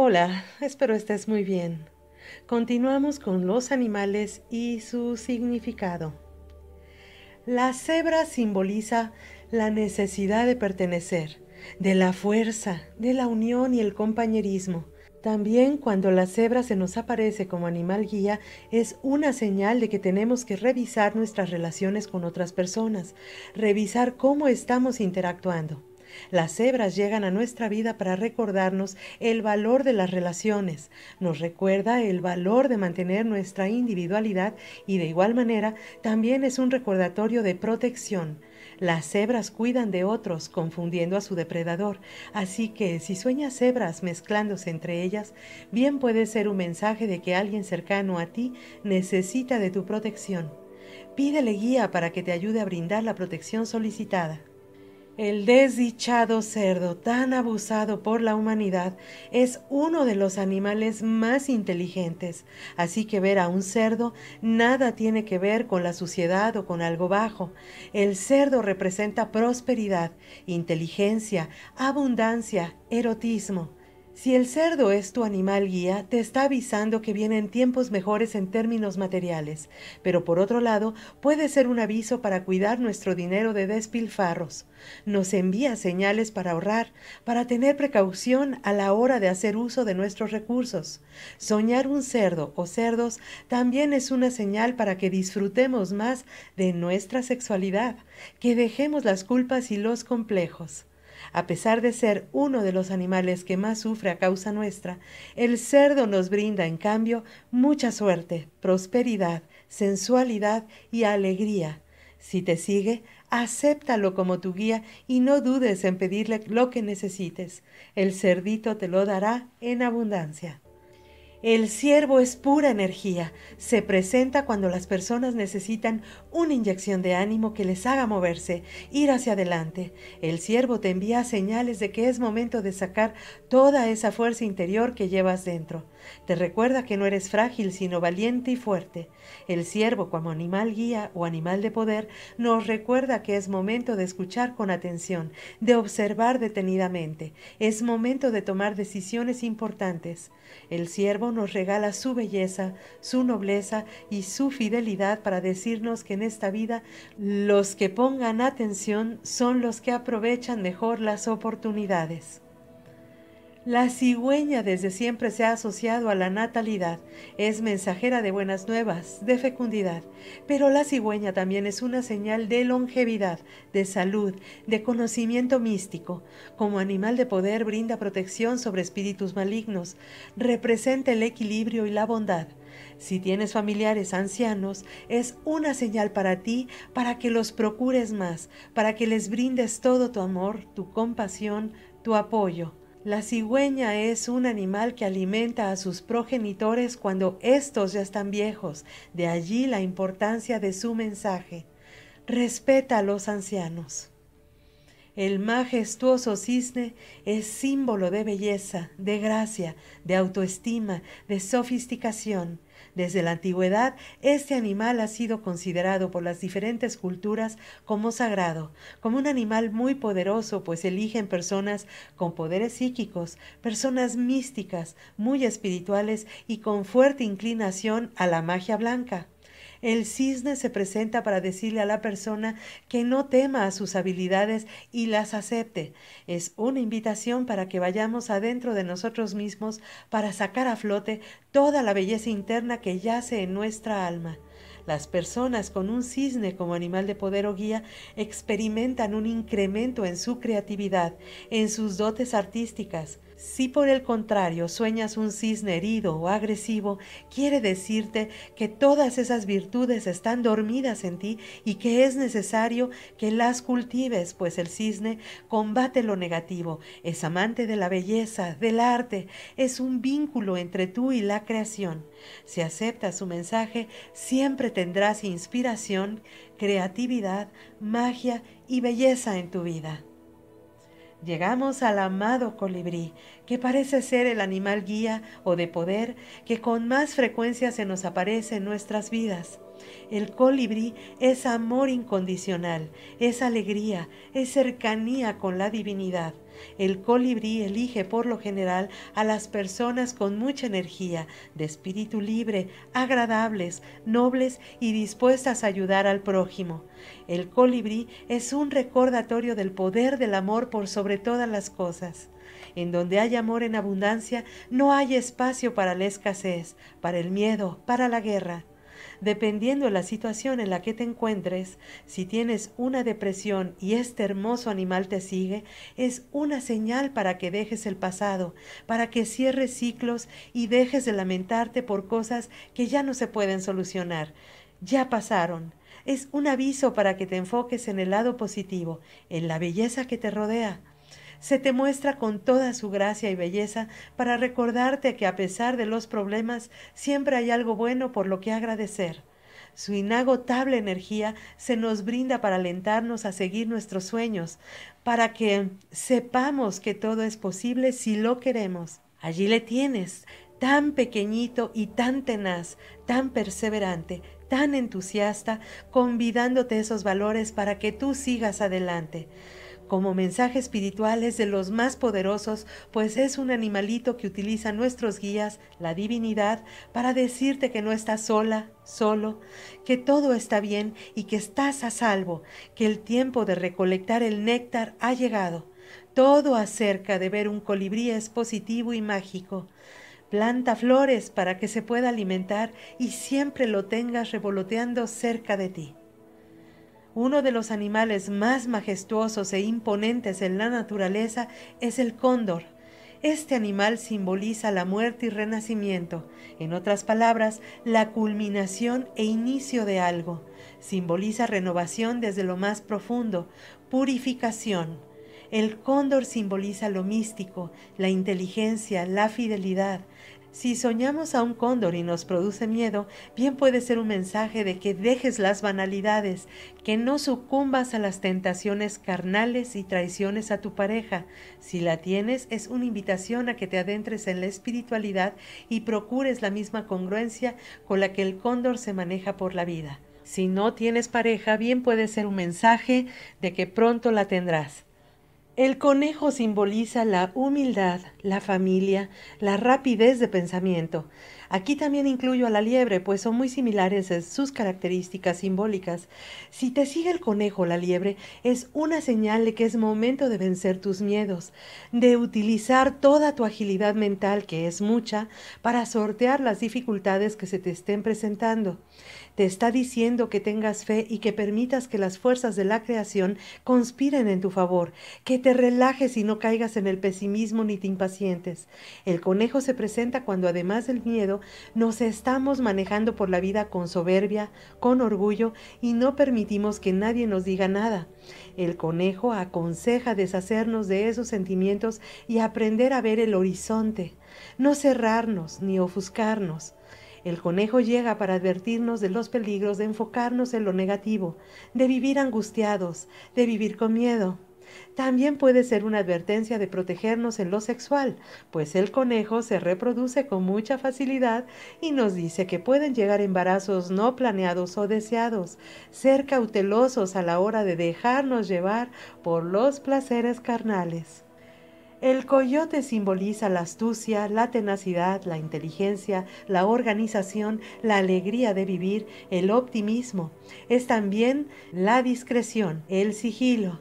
Hola, espero estés muy bien. Continuamos con los animales y su significado. La cebra simboliza la necesidad de pertenecer, de la fuerza, de la unión y el compañerismo. También cuando la cebra se nos aparece como animal guía es una señal de que tenemos que revisar nuestras relaciones con otras personas, revisar cómo estamos interactuando. Las cebras llegan a nuestra vida para recordarnos el valor de las relaciones, nos recuerda el valor de mantener nuestra individualidad y de igual manera también es un recordatorio de protección. Las cebras cuidan de otros confundiendo a su depredador, así que si sueñas cebras mezclándose entre ellas, bien puede ser un mensaje de que alguien cercano a ti necesita de tu protección. Pídele guía para que te ayude a brindar la protección solicitada. El desdichado cerdo, tan abusado por la humanidad, es uno de los animales más inteligentes, así que ver a un cerdo nada tiene que ver con la suciedad o con algo bajo. El cerdo representa prosperidad, inteligencia, abundancia, erotismo. Si el cerdo es tu animal guía, te está avisando que vienen tiempos mejores en términos materiales, pero por otro lado puede ser un aviso para cuidar nuestro dinero de despilfarros. Nos envía señales para ahorrar, para tener precaución a la hora de hacer uso de nuestros recursos. Soñar un cerdo o cerdos también es una señal para que disfrutemos más de nuestra sexualidad, que dejemos las culpas y los complejos. A pesar de ser uno de los animales que más sufre a causa nuestra, el cerdo nos brinda en cambio mucha suerte, prosperidad, sensualidad y alegría. Si te sigue, acéptalo como tu guía y no dudes en pedirle lo que necesites. El cerdito te lo dará en abundancia. El siervo es pura energía. Se presenta cuando las personas necesitan una inyección de ánimo que les haga moverse, ir hacia adelante. El siervo te envía señales de que es momento de sacar toda esa fuerza interior que llevas dentro. Te recuerda que no eres frágil, sino valiente y fuerte. El siervo, como animal guía o animal de poder, nos recuerda que es momento de escuchar con atención, de observar detenidamente. Es momento de tomar decisiones importantes. El ciervo nos regala su belleza, su nobleza y su fidelidad para decirnos que en esta vida los que pongan atención son los que aprovechan mejor las oportunidades. La cigüeña desde siempre se ha asociado a la natalidad, es mensajera de buenas nuevas, de fecundidad, pero la cigüeña también es una señal de longevidad, de salud, de conocimiento místico. Como animal de poder brinda protección sobre espíritus malignos, representa el equilibrio y la bondad. Si tienes familiares ancianos, es una señal para ti para que los procures más, para que les brindes todo tu amor, tu compasión, tu apoyo. La cigüeña es un animal que alimenta a sus progenitores cuando estos ya están viejos, de allí la importancia de su mensaje. Respeta a los ancianos. El majestuoso cisne es símbolo de belleza, de gracia, de autoestima, de sofisticación. Desde la antigüedad, este animal ha sido considerado por las diferentes culturas como sagrado, como un animal muy poderoso, pues eligen personas con poderes psíquicos, personas místicas, muy espirituales y con fuerte inclinación a la magia blanca. El cisne se presenta para decirle a la persona que no tema a sus habilidades y las acepte. Es una invitación para que vayamos adentro de nosotros mismos para sacar a flote toda la belleza interna que yace en nuestra alma. Las personas con un cisne como animal de poder o guía experimentan un incremento en su creatividad, en sus dotes artísticas. Si por el contrario sueñas un cisne herido o agresivo, quiere decirte que todas esas virtudes están dormidas en ti y que es necesario que las cultives, pues el cisne combate lo negativo, es amante de la belleza, del arte, es un vínculo entre tú y la creación. Si aceptas su mensaje, siempre tendrás inspiración, creatividad, magia y belleza en tu vida. Llegamos al amado colibrí, que parece ser el animal guía o de poder que con más frecuencia se nos aparece en nuestras vidas. El colibrí es amor incondicional, es alegría, es cercanía con la divinidad. El colibrí elige por lo general a las personas con mucha energía, de espíritu libre, agradables, nobles y dispuestas a ayudar al prójimo. El colibrí es un recordatorio del poder del amor por sobre todas las cosas. En donde hay amor en abundancia, no hay espacio para la escasez, para el miedo, para la guerra. Dependiendo de la situación en la que te encuentres, si tienes una depresión y este hermoso animal te sigue, es una señal para que dejes el pasado, para que cierres ciclos y dejes de lamentarte por cosas que ya no se pueden solucionar. Ya pasaron. Es un aviso para que te enfoques en el lado positivo, en la belleza que te rodea se te muestra con toda su gracia y belleza para recordarte que a pesar de los problemas siempre hay algo bueno por lo que agradecer. Su inagotable energía se nos brinda para alentarnos a seguir nuestros sueños, para que sepamos que todo es posible si lo queremos. Allí le tienes, tan pequeñito y tan tenaz, tan perseverante, tan entusiasta, convidándote esos valores para que tú sigas adelante. Como mensaje espiritual es de los más poderosos, pues es un animalito que utiliza nuestros guías, la divinidad, para decirte que no estás sola, solo, que todo está bien y que estás a salvo, que el tiempo de recolectar el néctar ha llegado. Todo acerca de ver un colibrí es positivo y mágico. Planta flores para que se pueda alimentar y siempre lo tengas revoloteando cerca de ti. Uno de los animales más majestuosos e imponentes en la naturaleza es el cóndor. Este animal simboliza la muerte y renacimiento, en otras palabras, la culminación e inicio de algo. Simboliza renovación desde lo más profundo, purificación. El cóndor simboliza lo místico, la inteligencia, la fidelidad, si soñamos a un cóndor y nos produce miedo, bien puede ser un mensaje de que dejes las banalidades, que no sucumbas a las tentaciones carnales y traiciones a tu pareja. Si la tienes, es una invitación a que te adentres en la espiritualidad y procures la misma congruencia con la que el cóndor se maneja por la vida. Si no tienes pareja, bien puede ser un mensaje de que pronto la tendrás. El conejo simboliza la humildad, la familia, la rapidez de pensamiento. Aquí también incluyo a la liebre, pues son muy similares en sus características simbólicas. Si te sigue el conejo la liebre, es una señal de que es momento de vencer tus miedos, de utilizar toda tu agilidad mental, que es mucha, para sortear las dificultades que se te estén presentando. Te está diciendo que tengas fe y que permitas que las fuerzas de la creación conspiren en tu favor, que te relajes y no caigas en el pesimismo ni te impacientes. El conejo se presenta cuando además del miedo nos estamos manejando por la vida con soberbia, con orgullo y no permitimos que nadie nos diga nada. El conejo aconseja deshacernos de esos sentimientos y aprender a ver el horizonte, no cerrarnos ni ofuscarnos. El conejo llega para advertirnos de los peligros de enfocarnos en lo negativo, de vivir angustiados, de vivir con miedo. También puede ser una advertencia de protegernos en lo sexual, pues el conejo se reproduce con mucha facilidad y nos dice que pueden llegar embarazos no planeados o deseados. Ser cautelosos a la hora de dejarnos llevar por los placeres carnales. El coyote simboliza la astucia, la tenacidad, la inteligencia, la organización, la alegría de vivir, el optimismo. Es también la discreción, el sigilo,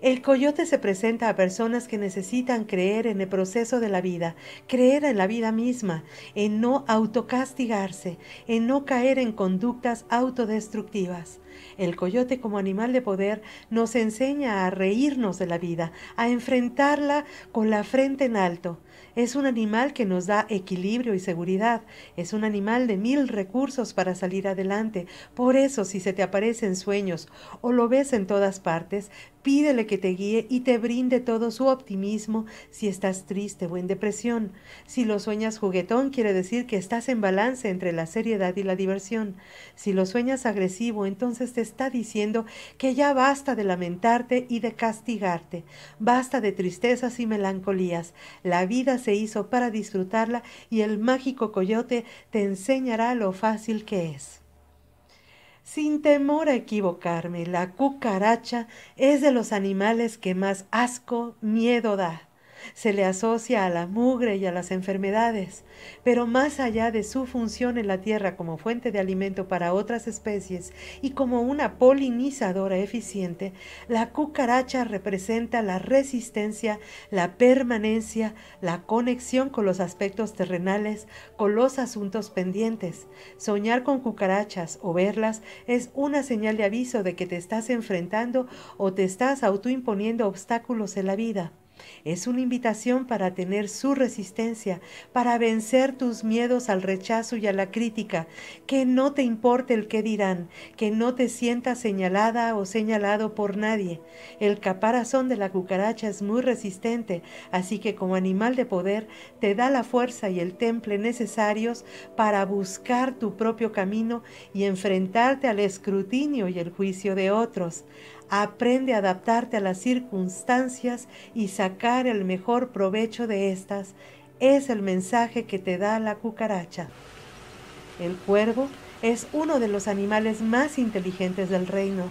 el coyote se presenta a personas que necesitan creer en el proceso de la vida, creer en la vida misma, en no autocastigarse, en no caer en conductas autodestructivas. El coyote como animal de poder nos enseña a reírnos de la vida, a enfrentarla con la frente en alto, es un animal que nos da equilibrio y seguridad. Es un animal de mil recursos para salir adelante. Por eso, si se te aparecen sueños o lo ves en todas partes, pídele que te guíe y te brinde todo su optimismo si estás triste o en depresión. Si lo sueñas juguetón, quiere decir que estás en balance entre la seriedad y la diversión. Si lo sueñas agresivo, entonces te está diciendo que ya basta de lamentarte y de castigarte. Basta de tristezas y melancolías. La vida se hizo para disfrutarla y el mágico coyote te enseñará lo fácil que es. Sin temor a equivocarme, la cucaracha es de los animales que más asco, miedo da. Se le asocia a la mugre y a las enfermedades, pero más allá de su función en la tierra como fuente de alimento para otras especies y como una polinizadora eficiente, la cucaracha representa la resistencia, la permanencia, la conexión con los aspectos terrenales, con los asuntos pendientes. Soñar con cucarachas o verlas es una señal de aviso de que te estás enfrentando o te estás autoimponiendo obstáculos en la vida. Es una invitación para tener su resistencia, para vencer tus miedos al rechazo y a la crítica, que no te importe el qué dirán, que no te sientas señalada o señalado por nadie. El caparazón de la cucaracha es muy resistente, así que como animal de poder te da la fuerza y el temple necesarios para buscar tu propio camino y enfrentarte al escrutinio y el juicio de otros. Aprende a adaptarte a las circunstancias y sacar el mejor provecho de estas. Es el mensaje que te da la cucaracha. El cuervo es uno de los animales más inteligentes del reino.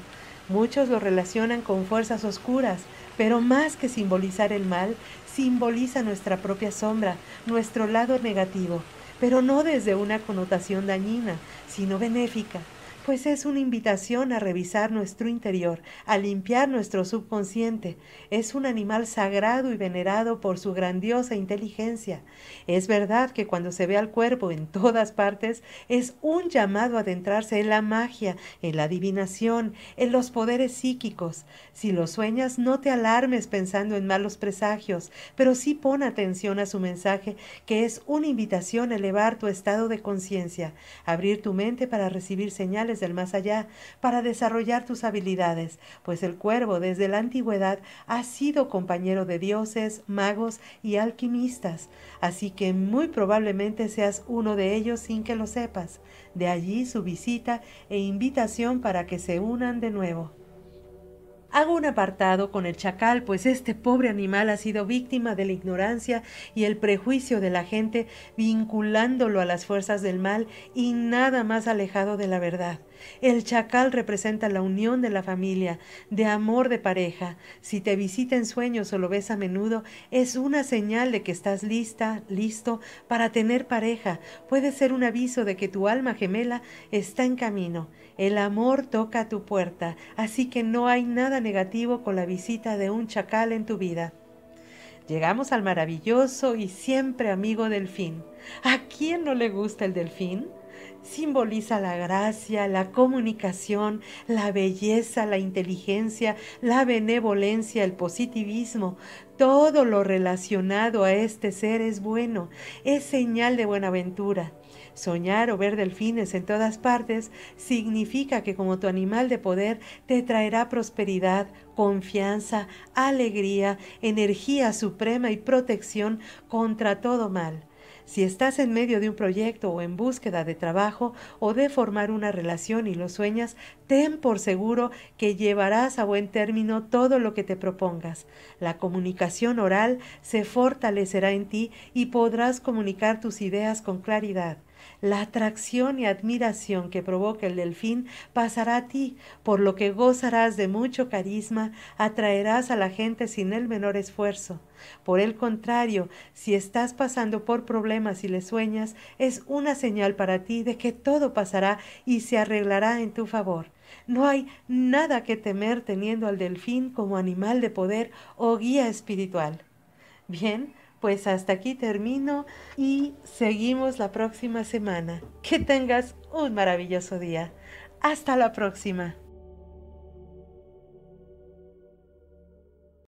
Muchos lo relacionan con fuerzas oscuras, pero más que simbolizar el mal, simboliza nuestra propia sombra, nuestro lado negativo, pero no desde una connotación dañina, sino benéfica pues es una invitación a revisar nuestro interior, a limpiar nuestro subconsciente. Es un animal sagrado y venerado por su grandiosa inteligencia. Es verdad que cuando se ve al cuerpo en todas partes, es un llamado a adentrarse en la magia, en la adivinación, en los poderes psíquicos. Si lo sueñas, no te alarmes pensando en malos presagios, pero sí pon atención a su mensaje, que es una invitación a elevar tu estado de conciencia, abrir tu mente para recibir señales del más allá para desarrollar tus habilidades, pues el cuervo desde la antigüedad ha sido compañero de dioses, magos y alquimistas, así que muy probablemente seas uno de ellos sin que lo sepas. De allí su visita e invitación para que se unan de nuevo. Hago un apartado con el chacal, pues este pobre animal ha sido víctima de la ignorancia y el prejuicio de la gente, vinculándolo a las fuerzas del mal y nada más alejado de la verdad. El chacal representa la unión de la familia, de amor de pareja. Si te visita en sueños o lo ves a menudo, es una señal de que estás lista, listo para tener pareja. Puede ser un aviso de que tu alma gemela está en camino. El amor toca tu puerta, así que no hay nada negativo con la visita de un chacal en tu vida. Llegamos al maravilloso y siempre amigo delfín. ¿A quién no le gusta el delfín? simboliza la gracia, la comunicación, la belleza, la inteligencia, la benevolencia, el positivismo. Todo lo relacionado a este ser es bueno, es señal de buena ventura. Soñar o ver delfines en todas partes significa que como tu animal de poder te traerá prosperidad, confianza, alegría, energía suprema y protección contra todo mal. Si estás en medio de un proyecto o en búsqueda de trabajo o de formar una relación y lo sueñas, ten por seguro que llevarás a buen término todo lo que te propongas. La comunicación oral se fortalecerá en ti y podrás comunicar tus ideas con claridad. La atracción y admiración que provoca el delfín pasará a ti, por lo que gozarás de mucho carisma, atraerás a la gente sin el menor esfuerzo. Por el contrario, si estás pasando por problemas y le sueñas, es una señal para ti de que todo pasará y se arreglará en tu favor. No hay nada que temer teniendo al delfín como animal de poder o guía espiritual. Bien, pues hasta aquí termino y seguimos la próxima semana. Que tengas un maravilloso día. Hasta la próxima.